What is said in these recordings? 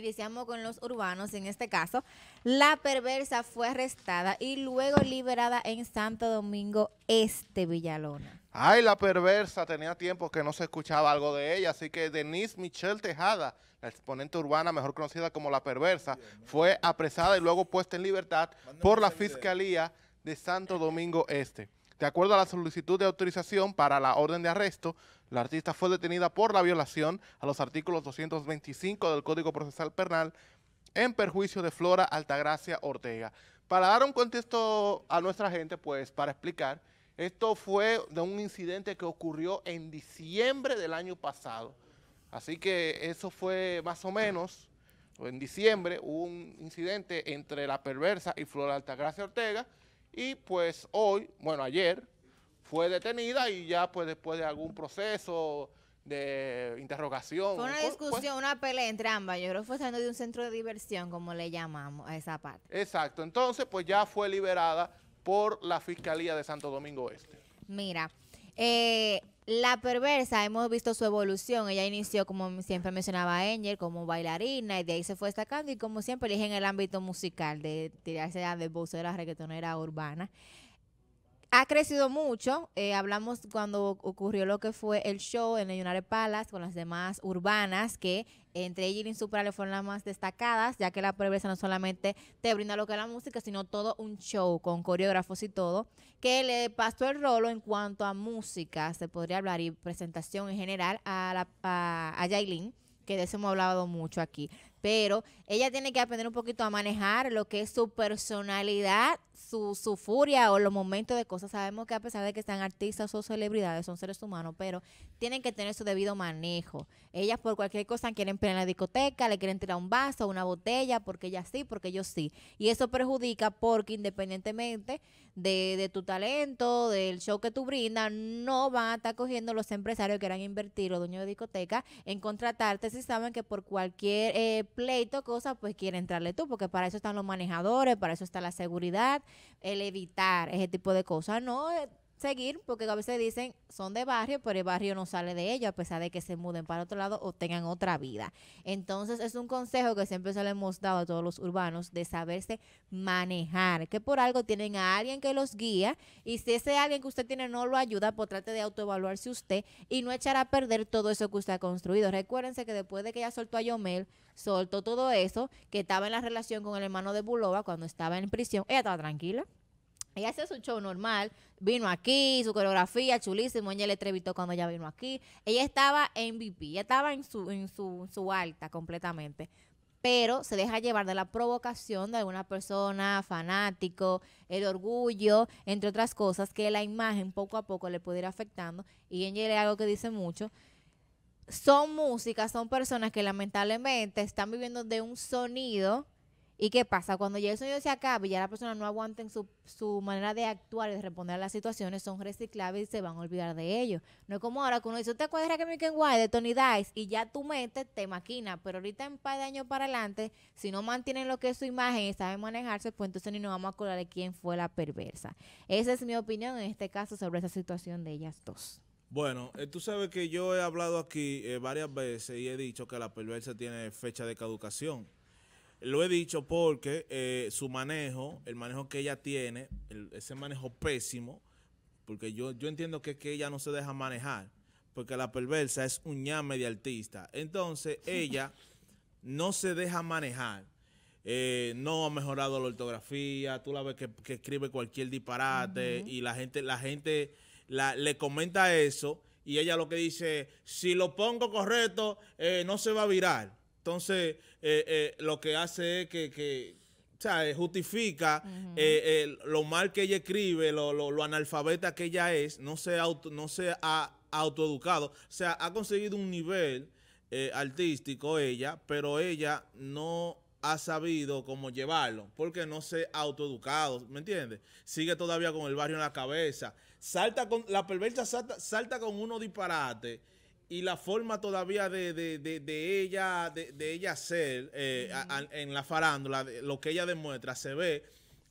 Iniciamos con los urbanos, en este caso, la perversa fue arrestada y luego liberada en Santo Domingo Este, Villalona. Ay, la perversa, tenía tiempo que no se escuchaba algo de ella, así que Denise Michelle Tejada, la exponente urbana mejor conocida como la perversa, fue apresada y luego puesta en libertad por la Fiscalía de Santo Domingo Este. De acuerdo a la solicitud de autorización para la orden de arresto, la artista fue detenida por la violación a los artículos 225 del Código Procesal Penal en perjuicio de Flora Altagracia Ortega. Para dar un contexto a nuestra gente, pues, para explicar, esto fue de un incidente que ocurrió en diciembre del año pasado. Así que eso fue más o menos, en diciembre, un incidente entre la perversa y Flora Altagracia Ortega, y pues hoy, bueno, ayer, fue detenida y ya pues después de algún proceso de interrogación. Fue una pues, discusión, una pelea entre ambas. Yo creo que fue saliendo de un centro de diversión, como le llamamos a esa parte. Exacto. Entonces, pues ya fue liberada por la Fiscalía de Santo Domingo Este. Mira, eh, la perversa, hemos visto su evolución. Ella inició, como siempre mencionaba Angel, como bailarina y de ahí se fue destacando. Y como siempre, elige en el ámbito musical, de tirarse de la reggaetonera urbana ha crecido mucho. Eh, hablamos cuando ocurrió lo que fue el show en el de Palace con las demás urbanas, que entre ellas, y fueron las más destacadas, ya que la pobreza no solamente te brinda lo que es la música, sino todo un show con coreógrafos y todo, que le pasó el rolo en cuanto a música, se podría hablar, y presentación en general a, la, a Yailin que de eso hemos hablado mucho aquí. Pero ella tiene que aprender un poquito a manejar lo que es su personalidad su, furia o los momentos de cosas. Sabemos que a pesar de que sean artistas o celebridades, son seres humanos, pero tienen que tener su debido manejo. Ellas por cualquier cosa quieren pelear en la discoteca, le quieren tirar un vaso, una botella, porque ellas sí, porque ellos sí. Y eso perjudica porque independientemente de, tu talento, del show que tú brindas, no van a estar cogiendo los empresarios que quieran invertir los dueños de discoteca en contratarte si saben que por cualquier eh, pleito, cosa, pues quieren entrarle tú, porque para eso están los manejadores, para eso está la seguridad el evitar ese tipo de cosas. No, seguir, porque a veces dicen son de barrio, pero el barrio no sale de ellos, a pesar de que se muden para otro lado o tengan otra vida. Entonces, es un consejo que siempre se le hemos dado a todos los urbanos de saberse manejar, que por algo tienen a alguien que los guía, y si ese alguien que usted tiene no lo ayuda, pues trate de autoevaluarse usted y no echar a perder todo eso que usted ha construido. Recuérdense que después de que ella soltó a Yomel, soltó todo eso, que estaba en la relación con el hermano de Bulova cuando estaba en prisión, ella estaba tranquila. Ella hace su show normal, vino aquí, su coreografía chulísimo, ella le entrevistó cuando ella vino aquí. Ella estaba en MVP, ella estaba en su, en su, alta completamente pero se deja llevar de la provocación de alguna persona, fanático, el orgullo, entre otras cosas, que la imagen poco a poco le puede ir afectando. Y Angel es algo que dice mucho. Son músicas, son personas que lamentablemente están viviendo de un sonido ¿Y qué pasa? Cuando ya el sueño se acaba y ya la persona no aguanta su, manera de actuar y de responder a las situaciones, son reciclables y se van a olvidar de ellos. No es como ahora que uno dice, ¿usted acuerdas que Mickey guay de Tony Dice? Y ya tu metes, te maquina, pero ahorita en par de años para adelante, si no mantienen lo que es su imagen y saben manejarse, pues entonces ni nos vamos a acordar de quién fue la perversa. Esa es mi opinión en este caso sobre esa situación de ellas dos. Bueno, eh, tú sabes que yo he hablado aquí eh, varias veces y he dicho que la perversa tiene fecha de caducación. Lo he dicho porque eh, su manejo, el manejo que ella tiene, ese manejo pésimo, porque yo, yo entiendo que, ella no se deja manejar, porque la perversa es un ñame de artista. Entonces, ella no se deja manejar. Eh, no ha mejorado la ortografía, tú la ves que, escribe cualquier disparate y la gente, la gente le comenta eso y ella lo que dice, si lo pongo correcto, eh, no se va a virar. Entonces, eh, eh, lo que hace es que, que eh, justifica lo mal que ella escribe, lo, analfabeta que ella es, no se, no se ha autoeducado. O sea, ha conseguido un nivel artístico ella, pero ella no ha sabido cómo llevarlo, porque no se ha autoeducado, ¿me entiendes? Sigue todavía con el barrio en la cabeza. Salta con, la perversa salta, salta con uno disparate y la forma todavía de, ella de, ella ser eh, en la farándula, lo que ella demuestra, se ve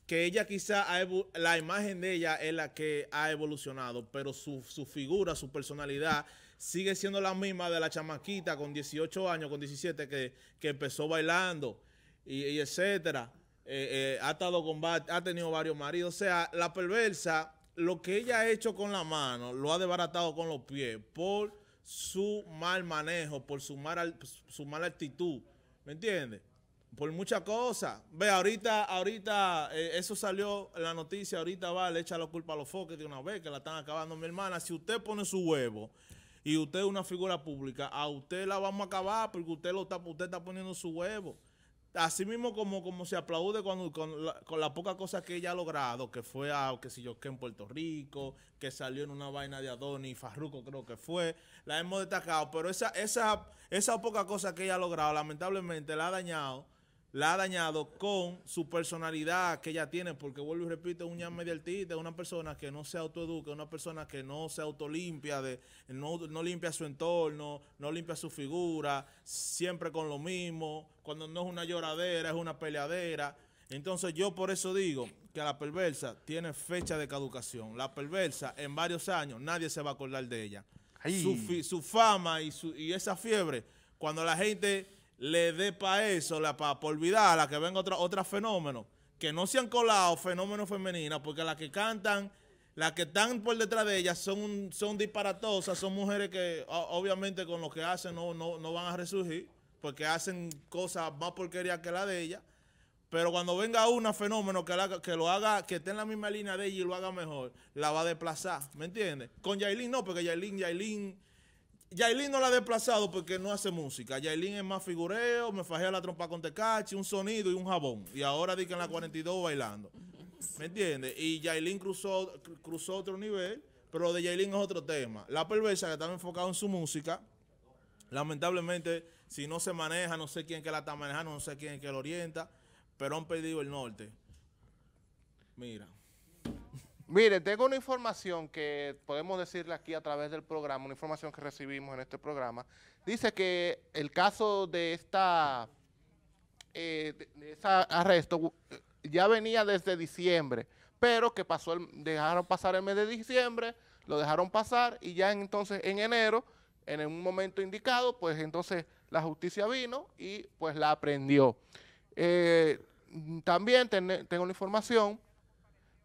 que ella quizá, la imagen de ella es la que ha evolucionado, pero su, su figura, su personalidad sigue siendo la misma de la chamaquita con 18 años, con 17, que, empezó bailando y, etcétera. Eh, eh, ha, estado con, ha tenido varios maridos. O sea, la perversa, lo que ella ha hecho con la mano, lo ha desbaratado con los pies por su mal manejo, por su, mal, su mala actitud. ¿Me entiende? Por muchas cosas. Ve, ahorita, ahorita, eh, eso salió la noticia, ahorita va, le echa la culpa a los foques de una vez, que la están acabando, mi hermana. Si usted pone su huevo y usted es una figura pública, a usted la vamos a acabar porque usted lo está, usted está poniendo su huevo así mismo como, como se aplaude cuando, con, la, con, la, poca cosa que ella ha logrado, que fue a, qué yo, que en Puerto Rico, que salió en una vaina de Adonis, Farruco creo que fue, la hemos destacado, pero esa, esa, esa poca cosa que ella ha logrado, lamentablemente la ha dañado la ha dañado con su personalidad que ella tiene, porque vuelvo y repito, un de artista, una persona que no se autoeduca, una persona que no se autolimpia, no, no limpia su entorno, no limpia su figura, siempre con lo mismo, cuando no es una lloradera, es una peleadera. Entonces yo por eso digo que la perversa tiene fecha de caducación. La perversa en varios años nadie se va a acordar de ella. Su, su, fama y, su, y esa fiebre, cuando la gente le dé para eso, la pa olvidarla, que venga otra, otra fenómeno, que no se han colado fenómenos femeninas, porque las que cantan, las que están por detrás de ellas son, son disparatosas, son mujeres que obviamente con lo que hacen no, no, no van a resurgir, porque hacen cosas más porquerías que la de ellas. Pero cuando venga una fenómeno que, que lo haga, que esté en la misma línea de ella y lo haga mejor, la va a desplazar, ¿me entiendes? Con Yailin no, porque Yailin, Yailin Yailin no la ha desplazado porque no hace música. Yailin es más figureo, me fajé a la trompa con tecachi, un sonido y un jabón. Y ahora di que en la 42 bailando. ¿Me entiendes? Y Yailin cruzó, cruzó otro nivel, pero lo de Yailin es otro tema. La perversa que estaba enfocada en su música, lamentablemente, si no se maneja, no sé quién que la está manejando, no sé quién que la orienta, pero han perdido el norte. Mira. Mire, tengo una información que podemos decirle aquí a través del programa, una información que recibimos en este programa. Dice que el caso de esta eh, arresto eh, ya venía desde diciembre, pero que pasó dejaron pasar el mes de diciembre, lo dejaron pasar y ya entonces en enero, en un momento indicado, pues entonces la justicia vino y pues la aprendió. Eh, también tengo una información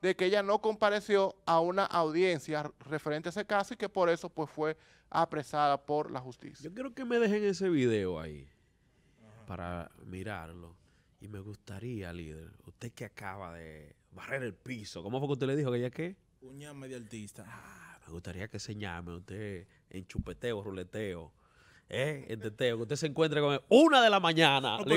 de que ella no compareció a una audiencia referente a ese caso y que por eso pues fue apresada por la justicia. Yo quiero que me dejen ese video ahí para mirarlo. Y me gustaría, líder, usted que acaba de barrer el piso, ¿cómo fue que usted le dijo que ella qué? Un de artista. Ah, me gustaría que se llame usted en chupeteo, ruleteo eh, el este que usted se encuentre con él una de la mañana. dos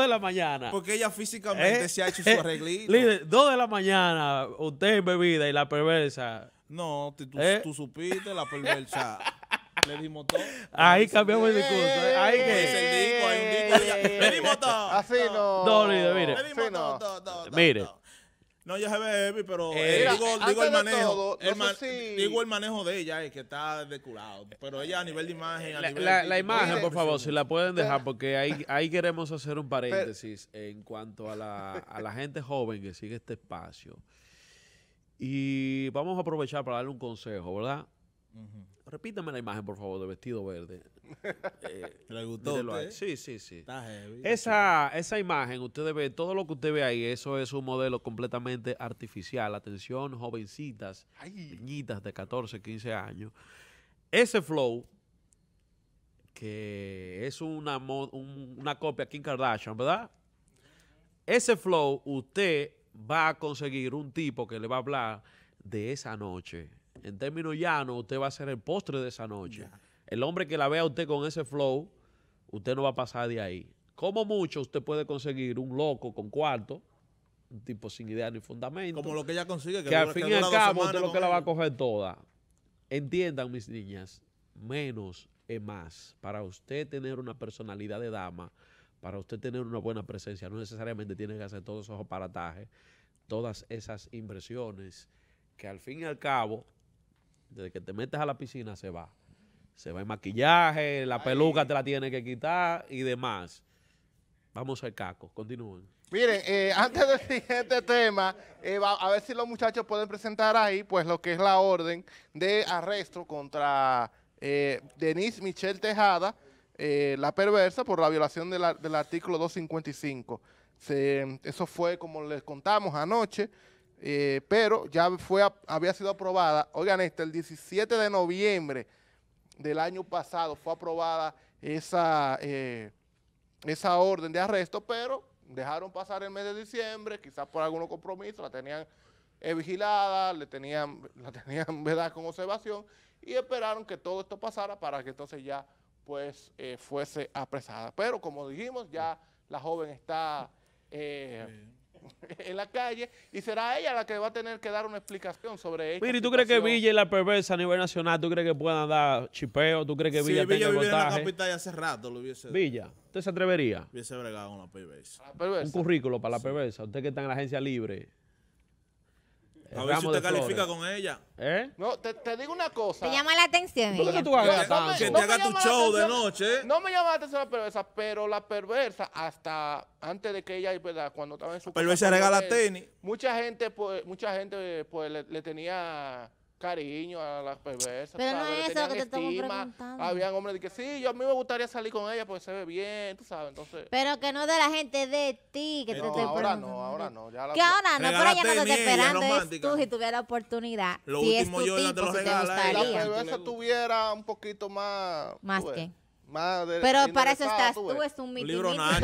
de la mañana. Porque ella físicamente ¿Eh? se ha hecho su arreglito. dos de la mañana, usted en bebida y la perversa. No, tú, ¿Eh? supiste la perversa. Le dimos todo. Ahí cambiamos el discurso. ¿eh? Ahí que pues es Le dimos todo. Así no. No, mire. Le dimos Mire. No, ya se ve heavy, pero digo, el manejo. de ella, es eh, que está de curado. Pero ella a nivel de imagen. la, imagen, por favor, si la pueden dejar, porque ahí, ahí queremos hacer un paréntesis en cuanto a la, a la gente joven que sigue este espacio. Y vamos a aprovechar para darle un consejo, ¿verdad? Repítame la imagen, por favor, de vestido verde. Eh, ¿Le gustó? Sí, sí, sí. esa, imagen, usted ve, todo lo que usted ve ahí, eso es un modelo completamente artificial. Atención, jovencitas, niñitas de 14, 15 años. Ese flow, que es una, un, una copia Kim Kardashian, ¿verdad? Ese flow, usted va a conseguir un tipo que le va a hablar de esa noche en términos llanos, usted va a ser el postre de esa noche. El hombre que la vea usted con ese flow, usted no va a pasar de ahí. Como mucho, usted puede conseguir un loco con cuarto, un tipo sin idea ni fundamento. Como lo que ella consigue. Que, al fin y al cabo, usted lo que la va a coger toda. Entiendan, mis niñas, menos es más. Para usted tener una personalidad de dama, para usted tener una buena presencia, no necesariamente tiene que hacer todos esos aparatajes, todas esas inversiones, que al fin y al cabo desde que te metes a la piscina se va. Se va el maquillaje, la peluca te la tiene que quitar y demás. Vamos al caco, continúen. Miren, eh, antes del siguiente tema, eh, a ver si los muchachos pueden presentar ahí, pues lo que es la orden de arresto contra eh, Denise Michelle Tejada, la perversa, por la violación del artículo 255. eso fue como les contamos anoche. Eh, pero ya fue, había sido aprobada, oigan esto, el 17 de noviembre del año pasado fue aprobada esa, eh, esa orden de arresto, pero dejaron pasar el mes de diciembre, quizás por algunos compromisos, la tenían eh, vigilada, le tenían, la tenían ¿verdad? con observación y esperaron que todo esto pasara para que entonces ya pues fuese apresada. Pero como dijimos, ya la joven está... en la calle y será ella la que va a tener que dar una explicación sobre esto. Mira, ¿y tú crees que Villa y la perversa a nivel nacional, tú crees que puedan dar chipeo? ¿Tú crees que Villa, sí, Villa en la capital hace rato lo hubiese... Villa, ¿usted se atrevería? Hubiese bregado con La perversa. Un currículo para la perversa. Usted que está en la agencia libre, a ver si usted califica con ella. ¿Eh? No, te, te, digo una cosa. Te llama la atención. ¿Por qué tú hagas Que te haga tu show de noche. No me llama la atención la perversa, pero la perversa, hasta antes de que ella, ¿verdad? Cuando estaba en su. pero perversa regala tenis. Mucha gente, pues, mucha gente, pues, le tenía cariño a las perversas. Pero no es eso que te estamos preguntando. Habían hombres que sí, yo a mí me gustaría salir con ella porque se ve bien, tú sabes, entonces. Pero que no de la gente de ti que te estoy ahora no, ahora no. Que ahora no, pero ella no te esperando es tú si tuviera la oportunidad. Lo es tu yo tipo, si La perversa tuviera un poquito más... Más que pero para eso estás tú, es un mitin yo, no,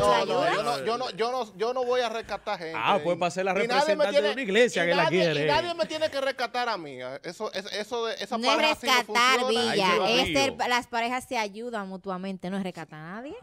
yo, no, yo, no, yo no voy a rescatar gente. Ah, pues para ser la representante de una iglesia que la quiere. Y nadie me tiene que rescatar a mí. Eso, eso, esa no es rescatar, Villa. las parejas se ayudan mutuamente, no es a nadie.